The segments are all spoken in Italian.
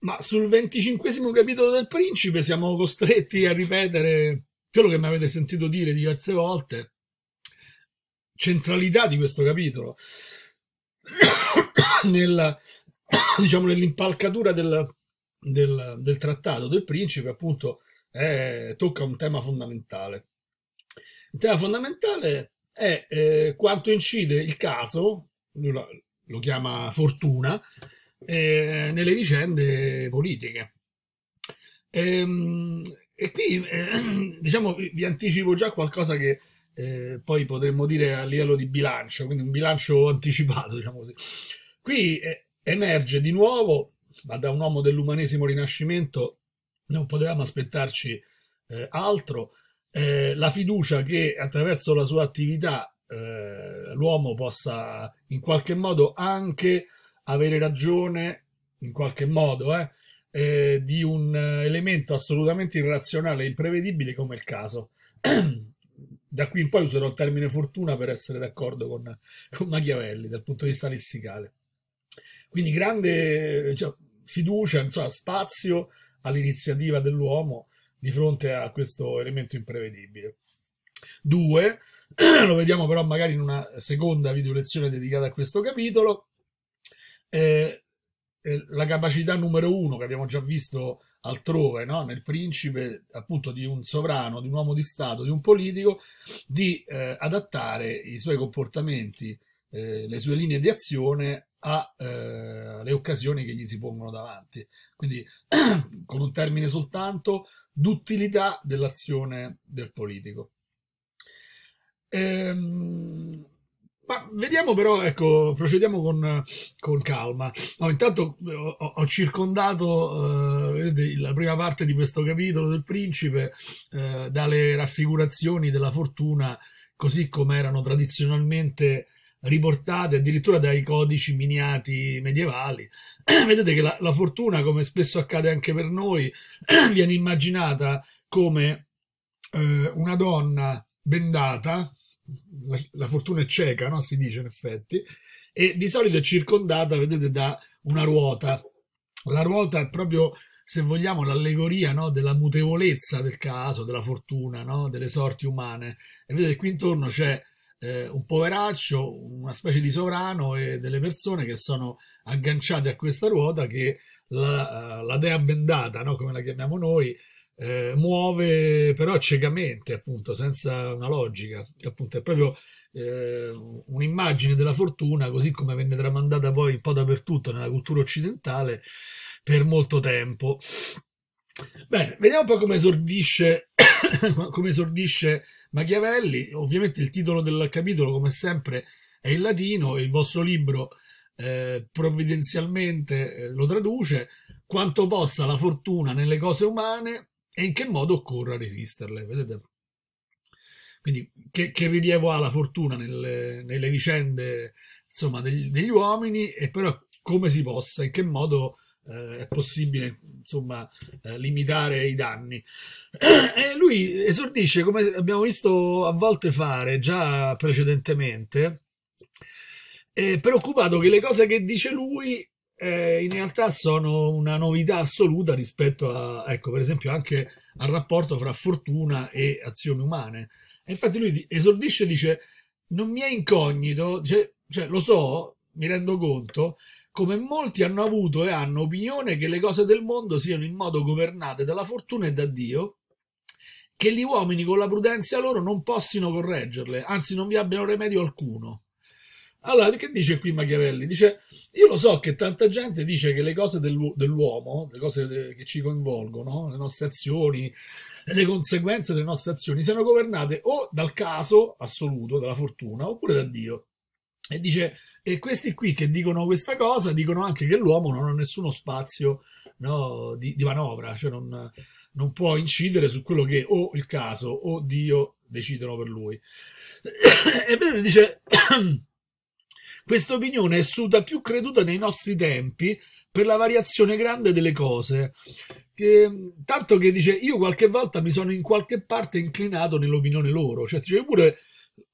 Ma sul venticinquesimo capitolo del principe siamo costretti a ripetere quello che mi avete sentito dire diverse volte, centralità di questo capitolo, nella, diciamo, nell'impalcatura del, del, del, trattato del principe, appunto, è, tocca un tema fondamentale. Il tema fondamentale è eh, quanto incide il caso, lo chiama fortuna, eh, nelle vicende politiche. Ehm, e qui eh, diciamo, vi anticipo già qualcosa che eh, poi potremmo dire a livello di bilancio, quindi un bilancio anticipato, diciamo così. Qui eh, emerge di nuovo, ma da un uomo dell'umanesimo rinascimento non potevamo aspettarci eh, altro, eh, la fiducia che attraverso la sua attività eh, l'uomo possa in qualche modo anche avere ragione, in qualche modo, eh, eh, di un eh, elemento assolutamente irrazionale e imprevedibile come il caso. da qui in poi userò il termine fortuna per essere d'accordo con, con Machiavelli dal punto di vista lessicale. Quindi grande cioè, fiducia, insomma, spazio all'iniziativa dell'uomo di fronte a questo elemento imprevedibile. Due, lo vediamo però magari in una seconda video lezione dedicata a questo capitolo, è, è la capacità numero uno che abbiamo già visto altrove, no? nel principe appunto di un sovrano, di un uomo di Stato, di un politico, di eh, adattare i suoi comportamenti, eh, le sue linee di azione alle eh, occasioni che gli si pongono davanti. Quindi con un termine soltanto, d'utilità dell'azione del politico. Ehm, ma vediamo però, ecco, procediamo con, con calma. No, intanto eh, ho, ho circondato, eh, vedete, la prima parte di questo capitolo del principe eh, dalle raffigurazioni della fortuna così come erano tradizionalmente riportate addirittura dai codici miniati medievali. Vedete che la, la, fortuna, come spesso accade anche per noi, viene immaginata come eh, una donna bendata la, la fortuna è cieca, no? si dice in effetti, e di solito è circondata, vedete, da una ruota. La ruota è proprio, se vogliamo, l'allegoria no? della mutevolezza del caso, della fortuna, no? delle sorti umane. E vedete, qui intorno c'è eh, un poveraccio, una specie di sovrano e delle persone che sono agganciate a questa ruota che la, eh, la dea bendata, no? come la chiamiamo noi, eh, muove però ciecamente, appunto, senza una logica, appunto, è proprio eh, un'immagine della fortuna, così come venne tramandata poi un po' dappertutto nella cultura occidentale per molto tempo. Bene, vediamo un po' come esordisce, come esordisce Machiavelli. Ovviamente il titolo del capitolo, come sempre, è in latino e il vostro libro eh, provvidenzialmente eh, lo traduce. Quanto possa la fortuna nelle cose umane, e in che modo occorra resisterle, vedete? Quindi che, che rilievo ha la fortuna nelle, nelle vicende insomma, degli, degli, uomini e però come si possa, in che modo eh, è possibile insomma, eh, limitare i danni. E eh, lui esordisce, come abbiamo visto a volte fare già precedentemente, eh, preoccupato che le cose che dice lui eh, in realtà sono una novità assoluta rispetto a, ecco, per esempio anche al rapporto fra fortuna e azioni umane. E infatti lui esordisce e dice, non mi è incognito, cioè, cioè lo so, mi rendo conto, come molti hanno avuto e hanno opinione che le cose del mondo siano in modo governate dalla fortuna e da Dio, che gli uomini con la prudenza loro non possano correggerle, anzi non vi abbiano remedio alcuno. Allora, che dice qui Machiavelli? Dice, io lo so che tanta gente dice che le cose dell'u- dell'uomo, le cose de- che ci coinvolgono, le nostre azioni, le conseguenze delle nostre azioni, siano governate o dal caso assoluto, dalla fortuna, oppure da Dio. E dice, e questi qui che dicono questa cosa dicono anche che l'uomo non ha nessuno spazio no, di, di, manovra, cioè non, non può incidere su quello che o il caso o Dio decidono per lui. E Pedro dice... Questa opinione è suta più creduta nei nostri tempi per la variazione grande delle cose. Che, ehm, tanto che dice, io qualche volta mi sono in qualche parte inclinato nell'opinione loro, cioè dice pure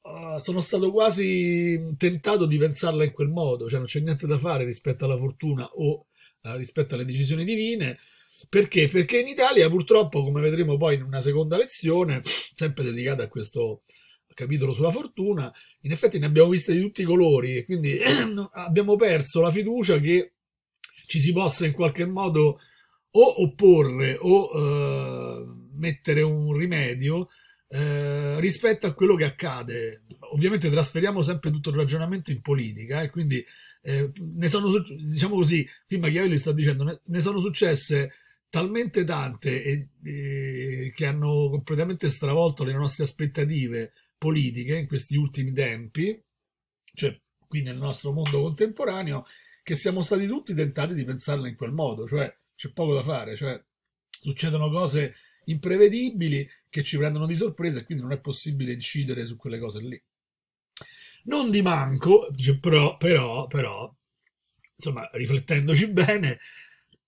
uh, sono stato quasi tentato di pensarla in quel modo, cioè non c'è niente da fare rispetto alla fortuna o uh, rispetto alle decisioni divine. Perché? Perché in Italia purtroppo, come vedremo poi in una seconda lezione, sempre dedicata a questo, capitolo sulla fortuna, in effetti ne abbiamo viste di tutti i colori e quindi abbiamo perso la fiducia che ci si possa in qualche modo o opporre o eh, mettere un rimedio eh, rispetto a quello che accade. Ovviamente trasferiamo sempre tutto il ragionamento in politica e eh, quindi ne sono, diciamo così, qui Machiavelli sta dicendo, ne, ne sono successe talmente tante e, e, che hanno completamente stravolto le nostre aspettative politiche in questi ultimi tempi, cioè qui nel nostro mondo contemporaneo, che siamo stati tutti tentati di pensarla in quel modo, cioè c'è poco da fare, cioè succedono cose imprevedibili che ci prendono di sorpresa e quindi non è possibile incidere su quelle cose lì. Non di manco, però, però, però, insomma, riflettendoci bene,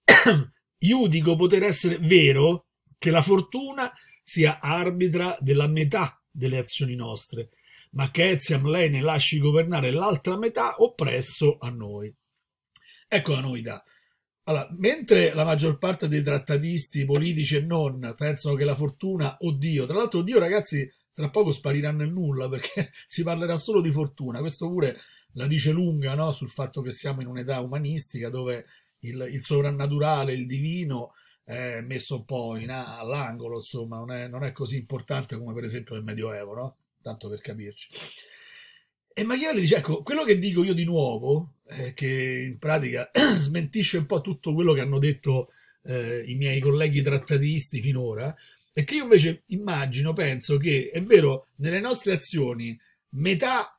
io dico poter essere vero che la fortuna sia arbitra della metà delle azioni nostre, ma che Eziam lei ne lasci governare l'altra metà oppresso a noi. Ecco la novità. Allora, mentre la maggior parte dei trattatisti, politici e non pensano che la fortuna, o Dio, tra l'altro, Dio ragazzi, tra poco sparirà nel nulla perché si parlerà solo di fortuna, questo pure la dice lunga no? sul fatto che siamo in un'età umanistica dove il, il sovrannaturale, il divino, eh, messo un po' in, all'angolo, insomma, non è, non è, così importante come per esempio nel Medioevo, no? Tanto per capirci. E Machiavelli dice, ecco, quello che dico io di nuovo, eh, che in pratica smentisce un po' tutto quello che hanno detto eh, i miei colleghi trattatisti finora, è che io invece immagino, penso che, è vero, nelle nostre azioni metà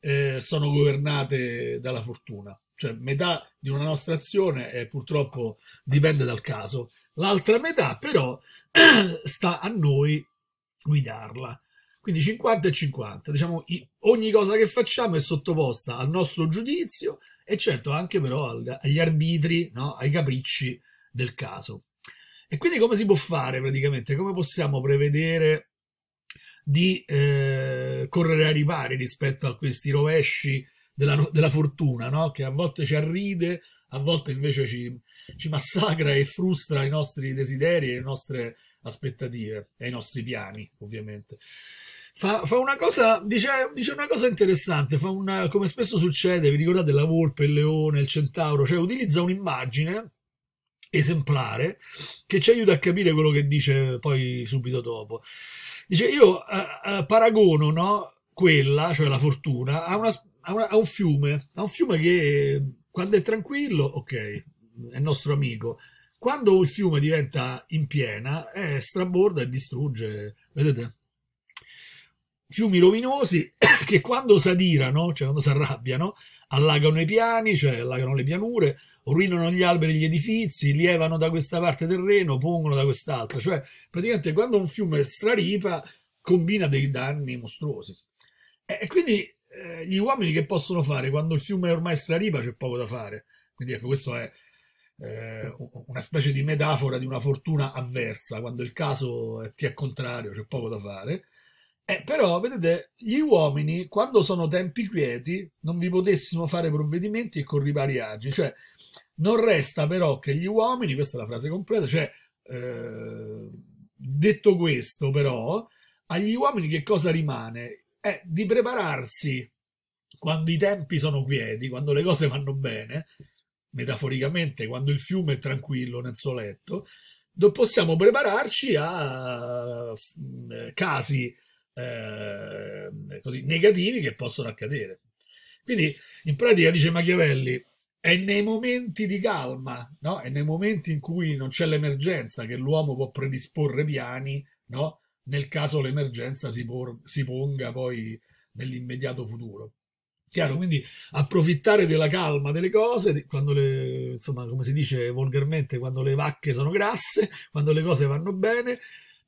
eh, sono governate dalla fortuna, cioè metà di una nostra azione purtroppo dipende dal caso, l'altra metà però sta a noi guidarla. Quindi 50 e 50, diciamo, ogni cosa che facciamo è sottoposta al nostro giudizio e certo anche però agli arbitri, no? ai capricci del caso. E quindi come si può fare praticamente? Come possiamo prevedere di eh, correre ai ripari rispetto a questi rovesci della, della fortuna, no? che a volte ci arride, a volte invece ci, ci massacra e frustra i nostri desideri e le nostre aspettative e i nostri piani, ovviamente. Fa, fa una cosa, dice, dice, una cosa interessante, fa una, come spesso succede, vi ricordate la volpe, il leone, il centauro, cioè utilizza un'immagine esemplare che ci aiuta a capire quello che dice poi subito dopo. Dice io eh, eh, paragono no, quella, cioè la fortuna, a, una, a, una, a un fiume, a un fiume che quando è tranquillo, ok, è nostro amico. Quando il fiume diventa in piena, eh, straborda e distrugge, vedete? Fiumi rovinosi che quando s'adirano, cioè quando s'arrabbiano, allagano i piani, cioè allagano le pianure, ruinano gli alberi e gli edifici, lievano da questa parte terreno, pongono da quest'altra. Cioè, praticamente quando un fiume straripa, combina dei danni mostruosi. E quindi eh, gli uomini che possono fare quando il fiume è ormai straripa c'è poco da fare. Quindi ecco, questo è eh, una specie di metafora di una fortuna avversa, quando il caso ti è contrario, c'è poco da fare. Eh, però, vedete, gli uomini, quando sono tempi quieti, non vi potessimo fare provvedimenti e con ripari ripariaggi. Cioè, non resta però che gli uomini, questa è la frase completa, cioè, eh, detto questo però, agli uomini che cosa rimane? È di prepararsi quando i tempi sono quieti, quando le cose vanno bene, metaforicamente, quando il fiume è tranquillo nel suo letto, possiamo prepararci a casi eh, così, negativi che possono accadere. Quindi in pratica dice Machiavelli, è nei momenti di calma, no? è nei momenti in cui non c'è l'emergenza che l'uomo può predisporre piani, no? nel caso l'emergenza si, si ponga poi nell'immediato futuro. Chiaro? Quindi approfittare della calma delle cose, quando le, insomma, come si dice volgarmente, quando le vacche sono grasse, quando le cose vanno bene,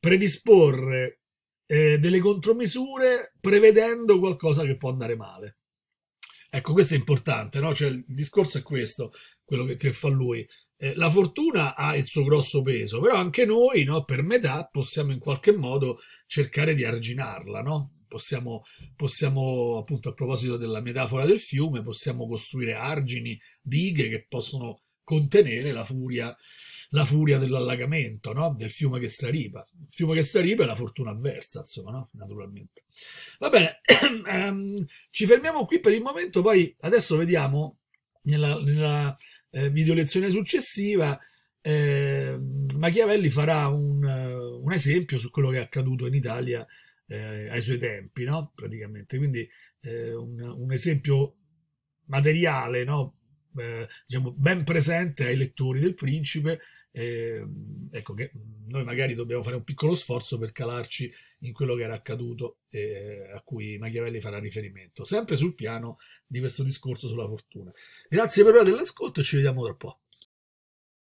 predisporre eh, delle contromisure prevedendo qualcosa che può andare male. Ecco, questo è importante, no? Cioè, il discorso è questo, quello che, che fa lui. Eh, la fortuna ha il suo grosso peso, però anche noi, no, per metà, possiamo in qualche modo cercare di arginarla, no? possiamo, possiamo, appunto a proposito della metafora del fiume, possiamo costruire argini, dighe che possono contenere la furia, la furia dell'allagamento no? del fiume che straripa. Il fiume che straripa è la fortuna avversa, insomma, no? naturalmente. Va bene, ehm, ci fermiamo qui per il momento, poi adesso vediamo nella, nella eh, video lezione successiva. Eh, Machiavelli farà un, un esempio su quello che è accaduto in Italia eh, ai suoi tempi, no? praticamente. Quindi eh, un, un, esempio materiale, no? eh, diciamo, ben presente ai lettori del principe. Eh, ecco che noi magari dobbiamo fare un piccolo sforzo per calarci in quello che era accaduto eh, a cui Machiavelli farà riferimento, sempre sul piano di questo discorso sulla fortuna. Grazie per l'ascolto e ci vediamo tra poco.